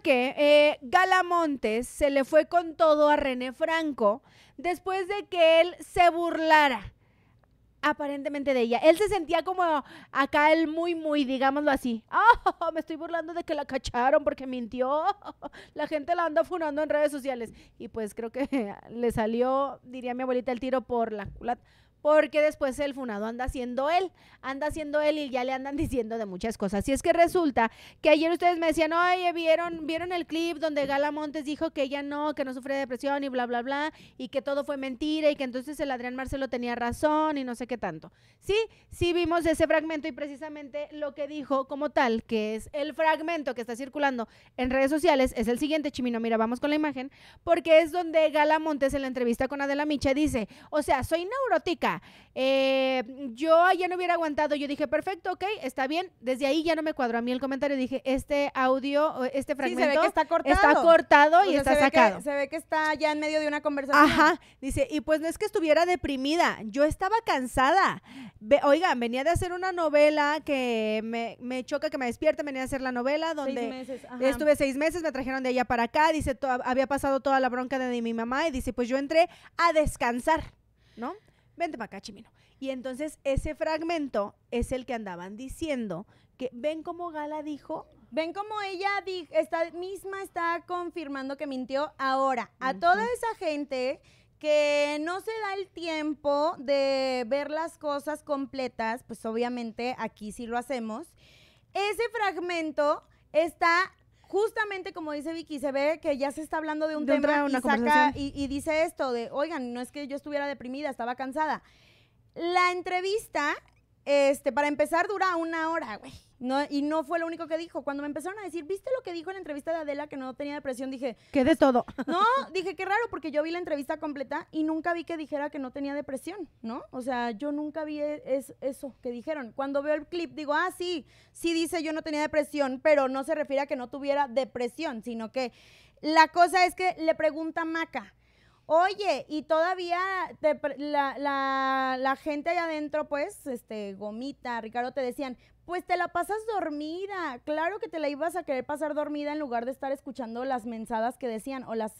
que eh, Galamontes se le fue con todo a René Franco después de que él se burlara aparentemente de ella. Él se sentía como acá el muy, muy, digámoslo así. Ah, me estoy burlando de que la cacharon porque mintió. La gente la anda funando en redes sociales. Y pues creo que le salió, diría mi abuelita, el tiro por la culata porque después el funado anda haciendo él, anda haciendo él y ya le andan diciendo de muchas cosas. Y es que resulta que ayer ustedes me decían, oye, vieron, vieron el clip donde Gala Montes dijo que ella no, que no sufre de depresión y bla, bla, bla, y que todo fue mentira y que entonces el Adrián Marcelo tenía razón y no sé qué tanto. Sí, sí vimos ese fragmento y precisamente lo que dijo como tal, que es el fragmento que está circulando en redes sociales, es el siguiente, Chimino, mira, vamos con la imagen, porque es donde Gala Montes en la entrevista con Adela Micha dice, o sea, soy neurótica eh, yo ya no hubiera aguantado, yo dije, perfecto, ok, está bien. Desde ahí ya no me cuadró a mí el comentario, dije, este audio, este fragmento está cortado, está cortado y está sacado. se ve que está ya en medio de una conversación. Ajá, dice, y pues no es que estuviera deprimida, yo estaba cansada. oigan, venía de hacer una novela que me, choca que me despierte, venía a hacer la novela donde estuve seis meses, me trajeron de allá para acá, dice, había pasado toda la bronca de mi mamá y dice, pues yo entré a descansar, ¿no? vente para acá, Chimino. Y entonces ese fragmento es el que andaban diciendo, que ven como Gala dijo... Ven como ella esta misma está confirmando que mintió. Ahora, a toda esa gente que no se da el tiempo de ver las cosas completas, pues obviamente aquí sí lo hacemos. Ese fragmento está justamente como dice Vicky, se ve que ya se está hablando de un tema y, y, dice esto de, oigan, no es que yo estuviera deprimida, estaba cansada. La entrevista este, para empezar, dura una hora, güey. y no fue lo único que dijo. Cuando me empezaron a decir, ¿viste lo que dijo en la entrevista de Adela que no tenía depresión? Dije, ¿qué de todo? No, dije, qué raro, porque yo vi la entrevista completa y nunca vi que dijera que no tenía depresión, ¿no? O sea, yo nunca vi e-, eso que dijeron. Cuando veo el clip, digo, ah, sí, sí dice yo no tenía depresión, pero no se refiere a que no tuviera depresión, sino que la cosa es que le pregunta Maca, Oye, y todavía la, la, gente allá adentro, pues, este, Gomita, Ricardo, te decían, pues te la pasas dormida. Claro que te la ibas a querer pasar dormida en lugar de estar escuchando las mensadas que decían o las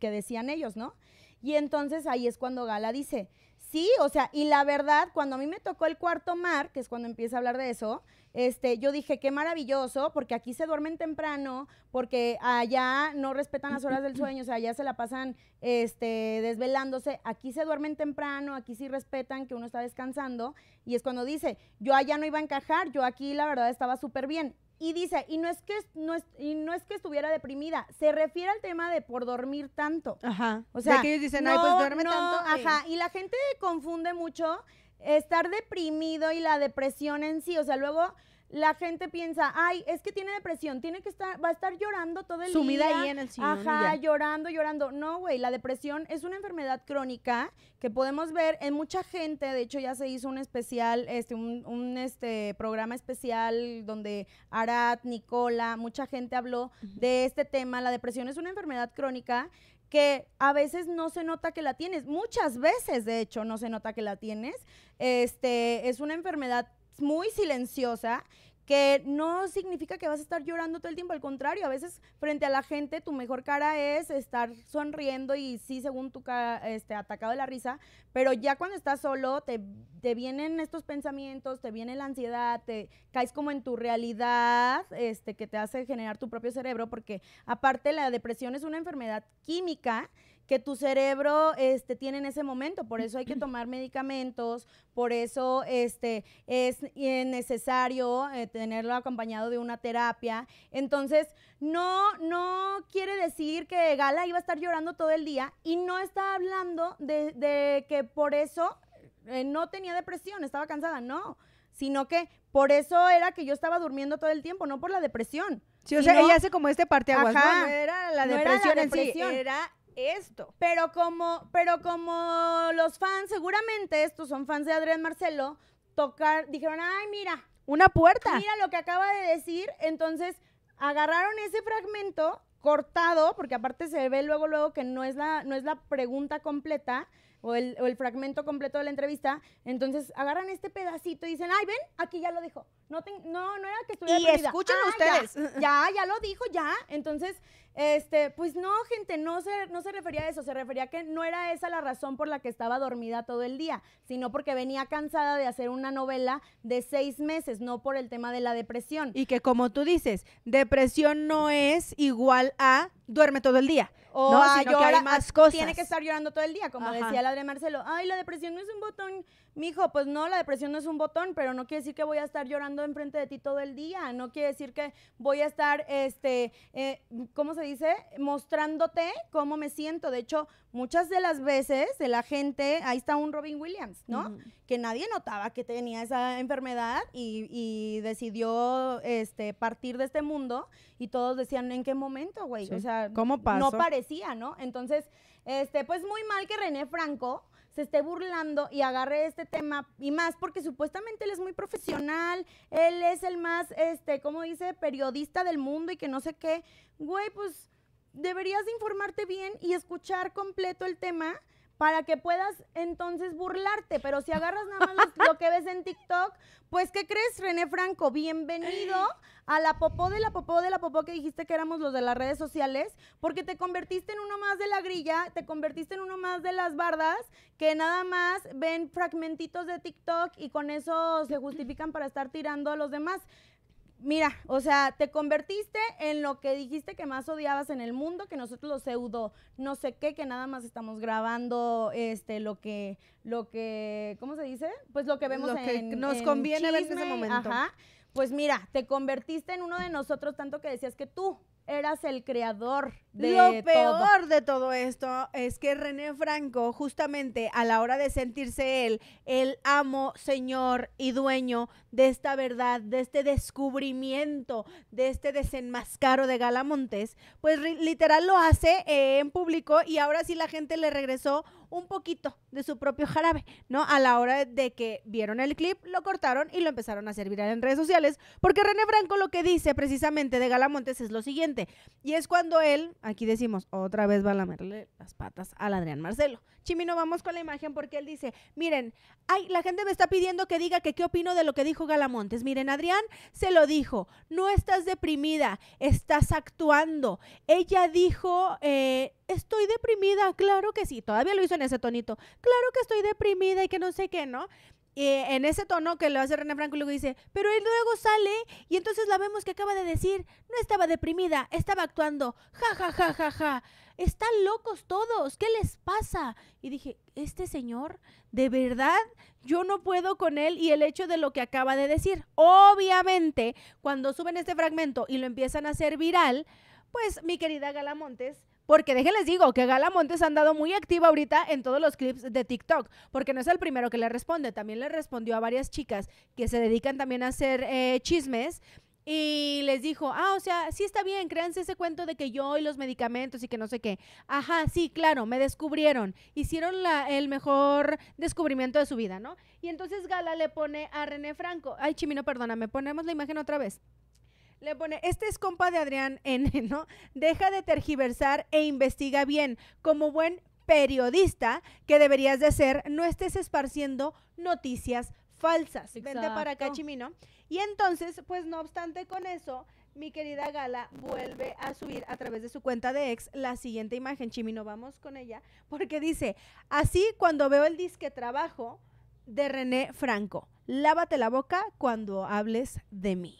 que decían ellos, ¿no? Y entonces ahí es cuando Gala dice, Sí, o sea, y la verdad, cuando a mí me tocó el cuarto mar, que es cuando empieza a hablar de eso, este, yo dije, qué maravilloso, porque aquí se duermen temprano, porque allá no respetan las horas del sueño, o sea, allá se la pasan este, desvelándose, aquí se duermen temprano, aquí sí respetan que uno está descansando, y es cuando dice, yo allá no iba a encajar, yo aquí la verdad estaba súper bien. Y dice, y no es que no es, y no es que estuviera deprimida, se refiere al tema de por dormir tanto. Ajá. O sea, que dicen, no, ay, pues duerme tanto. Ajá, y la gente confunde mucho estar deprimido y la depresión en sí, o sea, luego la gente piensa, ay, es que tiene depresión, tiene que estar, va a estar llorando todo el día. Sumida ahí en el Ajá, llorando, llorando. No, güey, la depresión es una enfermedad crónica que podemos ver en mucha gente. De hecho, ya se hizo un especial, este, un, este programa especial donde Arat, Nicola, mucha gente habló de este tema. La depresión es una enfermedad crónica que a veces no se nota que la tienes, muchas veces de hecho no se nota que la tienes. Este, es una enfermedad muy silenciosa que no significa que vas a estar llorando todo el tiempo, al contrario, a veces frente a la gente tu mejor cara es estar sonriendo y sí, según tu este, atacado de la risa, pero ya cuando estás solo te, te, vienen estos pensamientos, te viene la ansiedad, te caes como en tu realidad, este, que te hace generar tu propio cerebro, porque aparte la depresión es una enfermedad química que tu cerebro este, tiene en ese momento. Por eso hay que tomar medicamentos, por eso este, es necesario eh, tenerlo acompañado de una terapia. Entonces, no, no quiere decir que Gala iba a estar llorando todo el día y no está hablando de, que por eso eh, no tenía depresión, estaba cansada, no, sino que por eso era que yo estaba durmiendo todo el tiempo, no por la depresión. Sí, o sea, ella hace como este parte ajá, ¿no? era la depresión, era la depresión en sí, era esto. Pero como, pero como los fans, seguramente estos son fans de Adrián Marcelo, tocar, dijeron, ay, mira. Una puerta. Mira lo que acaba de decir. Entonces, agarraron ese fragmento cortado, porque aparte se ve luego, luego que no es la, no es la pregunta completa. O el, fragmento completo de la entrevista, entonces agarran este pedacito y dicen, ay, ven, aquí ya lo dijo. No, no, era que estuviera Y escuchen ah, ustedes. ya, ya, lo dijo, ya. Entonces, este, pues no, gente, no se, no se refería a eso, se refería a que no era esa la razón por la que estaba dormida todo el día, sino porque venía cansada de hacer una novela de seis meses, no por el tema de la depresión. Y que como tú dices, depresión no es igual a duerme todo el día. O hay más cosas. Tiene que estar llorando todo el día, como decía la de Marcelo. Ay, la depresión no es un botón mijo, pues no, la depresión no es un botón, pero no quiere decir que voy a estar llorando enfrente de ti todo el día, no quiere decir que voy a estar, este, eh, ¿cómo se dice? Mostrándote cómo me siento. De hecho, muchas de las veces de la gente, ahí está un Robin Williams, ¿no? Que nadie notaba que tenía esa enfermedad y, decidió, este, partir de este mundo y todos decían, ¿en qué momento, güey? O sea, no parecía, ¿no? Entonces, este, pues muy mal que René Franco se esté burlando y agarre este tema y más porque supuestamente él es muy profesional, él es el más, este, ¿cómo dice? Periodista del mundo y que no sé qué. Güey, pues deberías informarte bien y escuchar completo el tema para que puedas entonces burlarte. Pero si agarras nada más lo que ves en TikTok, pues ¿qué crees, René Franco? Bienvenido a la popó de la popó de la popó que dijiste que éramos los de las redes sociales, porque te convertiste en uno más de la grilla, te convertiste en uno más de las bardas que nada más ven fragmentitos de TikTok y con eso se justifican para estar tirando a los demás mira, o sea, te convertiste en lo que dijiste que más odiabas en el mundo, que nosotros los pseudo, no sé qué, que nada más estamos grabando este lo que lo que ¿cómo se dice? Pues lo que vemos lo que nos conviene ver en ese momento. Pues mira, te convertiste en uno de nosotros tanto que decías que tú eras el creador de Lo peor de todo esto es que René Franco, justamente a la hora de sentirse él, el amo, señor y dueño de esta verdad, de este descubrimiento, de este desenmascaro de Gala Montes, pues literal lo hace eh, en público y ahora sí la gente le regresó un poquito de su propio jarabe, ¿no? A la hora de que vieron el clip, lo cortaron y lo empezaron a servir en redes sociales, porque René Franco lo que dice precisamente de Galamontes es lo siguiente, y es cuando él, aquí decimos, otra vez va a lamerle las patas al Adrián Marcelo. Chimino, vamos con la imagen porque él dice, miren, ay, la gente me está pidiendo que diga que qué opino de lo que dijo Galamontes. Miren, Adrián se lo dijo, no estás deprimida, estás actuando. Ella dijo, eh, estoy deprimida, claro que sí, todavía lo hizo en ese tonito, claro que estoy deprimida y que no sé qué, ¿no? Y en ese tono que lo hace René Franco y luego dice, pero él luego sale y entonces la vemos que acaba de decir, no estaba deprimida, estaba actuando, ja, ja, ja, ja, ja, están locos todos, ¿qué les pasa? Y dije, este señor, de verdad, yo no puedo con él y el hecho de lo que acaba de decir. Obviamente, cuando suben este fragmento y lo empiezan a hacer viral, pues mi querida Galamontes porque déjenles digo que Gala Montes ha andado muy activa ahorita en todos los clips de TikTok, porque no es el primero que le responde, también le respondió a varias chicas que se dedican también a hacer eh, chismes. Y les dijo, ah, o sea, sí está bien, créanse ese cuento de que yo y los medicamentos y que no sé qué. Ajá, sí, claro, me descubrieron. Hicieron la, el mejor descubrimiento de su vida, ¿no? Y entonces Gala le pone a René Franco, ay, Chimino, perdóname, ponemos la imagen otra vez. Le pone, este es compa de Adrián N, ¿no? Deja de tergiversar e investiga bien. Como buen periodista que deberías de ser, no estés esparciendo noticias falsas. Vente para acá, Chimino. Y entonces, pues no obstante con eso, mi querida Gala vuelve a subir a través de su cuenta de ex la siguiente imagen. Chimino, vamos con ella, porque dice, así cuando veo el disque trabajo de René Franco, lávate la boca cuando hables de mí.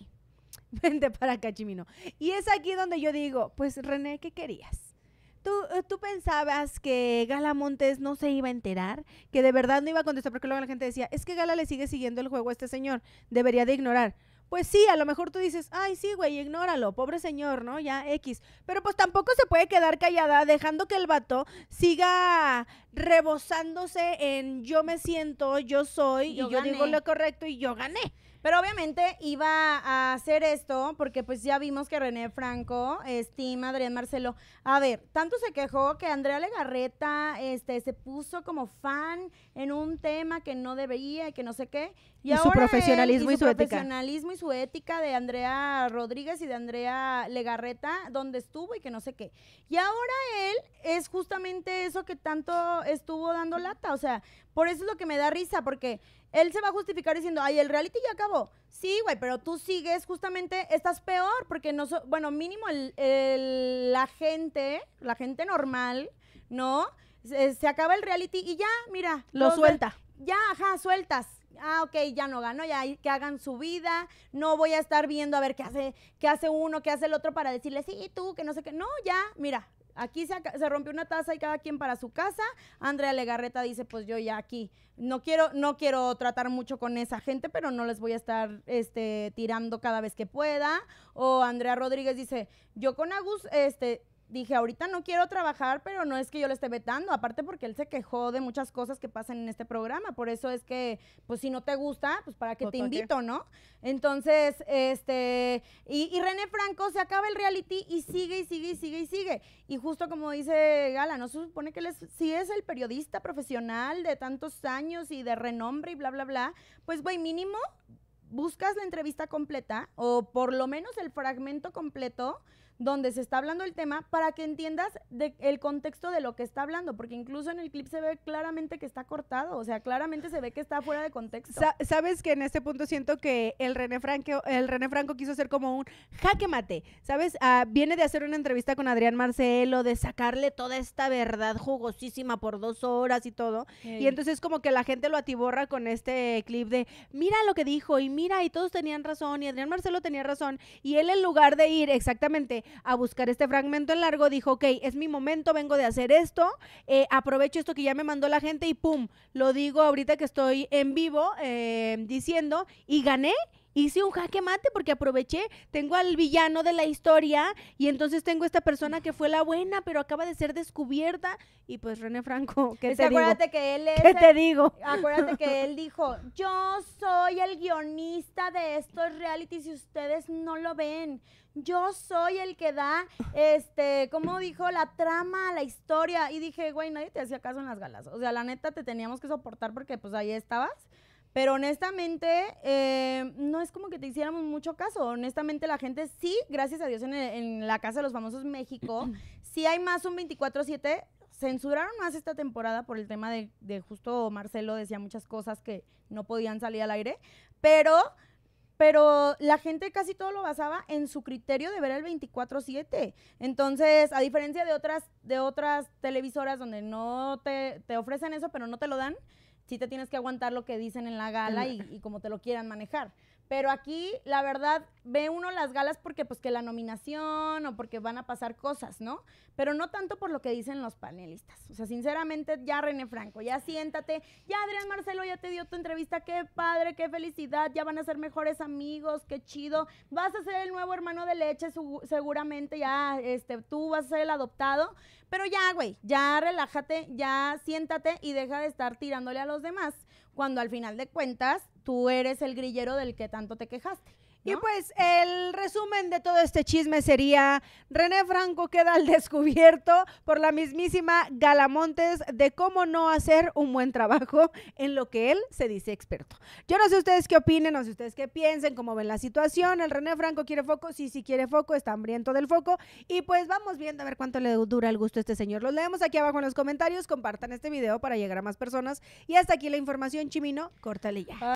Vente para cachimino Y es aquí donde yo digo, pues René, ¿qué querías? ¿Tú, eh, ¿Tú pensabas que Gala Montes no se iba a enterar? ¿Que de verdad no iba a contestar? Porque luego la gente decía, es que Gala le sigue siguiendo el juego a este señor, debería de ignorar. Pues sí, a lo mejor tú dices, ay, sí, güey, ignóralo, pobre señor, ¿no? Ya, X. Pero pues tampoco se puede quedar callada dejando que el vato siga rebosándose en yo me siento, yo soy, y yo digo lo correcto y yo gané. Pero obviamente iba a hacer esto porque pues ya vimos que René Franco, estima Adrián Marcelo. A ver, tanto se quejó que Andrea Legarreta este, se puso como fan en un tema que no debería y que no sé qué. Y, ahora su profesionalismo y, su, su profesionalismo y su ética de Andrea Rodríguez y de Andrea Legarreta, donde estuvo y que no sé qué. Y ahora él es justamente eso que tanto estuvo dando lata. O sea, por eso es lo que me da risa, porque él se va a justificar diciendo, ay, el reality ya acabó. Sí, güey, pero tú sigues justamente, estás peor, porque no, bueno, mínimo el, el, la gente, la gente normal, ¿no? Se, acaba el reality y ya, mira. Lo suelta. Ya, ajá, sueltas. Ah, ok, ya no gano, ya que hagan su vida, no voy a estar viendo a ver qué hace, qué hace uno, qué hace el otro para decirle, sí, tú, que no sé qué. No, ya, mira, Aquí se, rompió una taza y cada quien para su casa. Andrea Legarreta dice, pues yo ya aquí. No quiero, no quiero tratar mucho con esa gente, pero no les voy a estar este, tirando cada vez que pueda. O Andrea Rodríguez dice, yo con Agus, este, dije, ahorita no quiero trabajar, pero no es que yo le esté vetando, aparte porque él se quejó de muchas cosas que pasan en este programa, por eso es que, pues si no te gusta, pues para qué pues, te invito, ¿no? Entonces, este, y, René Franco se acaba el reality y sigue y sigue y sigue y sigue. Y justo como dice Gala, ¿no? Se supone que él es, si es el periodista profesional de tantos años y de renombre y bla, bla, bla, pues güey, mínimo buscas la entrevista completa o por lo menos el fragmento completo donde se está hablando el tema para que entiendas el contexto de lo que está hablando, porque incluso en el clip se ve claramente que está cortado, o sea, claramente se ve que está fuera de contexto. sabes que en este punto siento que el René Franco, el René Franco quiso hacer como un jaque mate, ¿sabes? Ah, viene de hacer una entrevista con Adrián Marcelo, de sacarle toda esta verdad jugosísima por dos horas y todo, y entonces como que la gente lo atiborra con este clip de, mira lo que dijo, y mira, y todos tenían razón, y Adrián Marcelo tenía razón, y él en lugar de ir exactamente a buscar este fragmento en largo, dijo, ok, es mi momento, vengo de hacer esto, eh, aprovecho esto que ya me mandó la gente y pum, lo digo ahorita que estoy en vivo eh, diciendo y gané hice un jaque mate porque aproveché, tengo al villano de la historia y entonces tengo esta persona que fue la buena, pero acaba de ser descubierta y pues René Franco, ¿qué que él es ¿Qué te digo? Acuérdate que él dijo, "Yo soy el guionista de estos reality si ustedes no lo ven." yo soy el que da, este, como dijo, la trama, la historia. Y dije, güey, nadie te hacía caso en las galas. O sea, la neta te teníamos que soportar porque pues ahí estabas. Pero honestamente, eh, no es como que te hiciéramos mucho caso. Honestamente, la gente sí, gracias a Dios, en, la Casa de los Famosos México, sí hay más un 24-7. Censuraron más esta temporada por el tema de, justo Marcelo decía muchas cosas que no podían salir al aire. Pero pero la gente casi todo lo basaba en su criterio de ver el 24/7. Entonces, a diferencia de otras de otras televisoras donde no te, te, ofrecen eso, pero no te lo dan, sí te tienes que aguantar lo que dicen en la gala y, y como te lo quieran manejar. Pero aquí, la verdad, ve uno las galas porque, pues, que la nominación o porque van a pasar cosas, ¿no? Pero no tanto por lo que dicen los panelistas. O sea, sinceramente, ya René Franco, ya siéntate. Ya Adrián Marcelo ya te dio tu entrevista. Qué padre, qué felicidad. Ya van a ser mejores amigos, qué chido. Vas a ser el nuevo hermano de leche, seguramente. Ya, este, tú vas a ser el adoptado. Pero ya, güey, ya relájate, ya siéntate y deja de estar tirándole a los demás. Cuando al final de cuentas, tú eres el grillero del que tanto te quejaste. Y pues el resumen de todo este chisme sería, René Franco queda al descubierto por la mismísima Galamontes de cómo no hacer un buen trabajo en lo que él se dice experto. Yo no sé ustedes qué opinen, no sé ustedes qué piensen, cómo ven la situación. El René Franco quiere foco, sí, sí quiere foco, está hambriento del foco. Y pues vamos viendo a ver cuánto le dura el gusto a este señor. Los leemos aquí abajo en los comentarios, compartan este video para llegar a más personas. Y hasta aquí la información, Chimino, cortale ya.